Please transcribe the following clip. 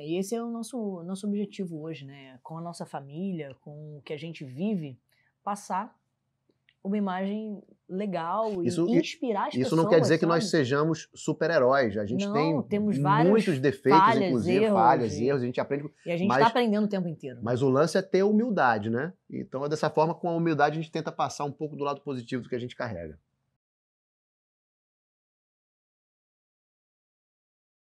E esse é o nosso, nosso objetivo hoje, né? Com a nossa família, com o que a gente vive, passar uma imagem legal e isso, inspirar as isso pessoas. Isso não quer dizer sabe? que nós sejamos super-heróis. A gente não, tem temos muitos defeitos, falhas, inclusive, erros, falhas, e... erros. A gente aprende. E a gente está aprendendo o tempo inteiro. Né? Mas o lance é ter humildade, né? Então, é dessa forma, com a humildade, a gente tenta passar um pouco do lado positivo do que a gente carrega.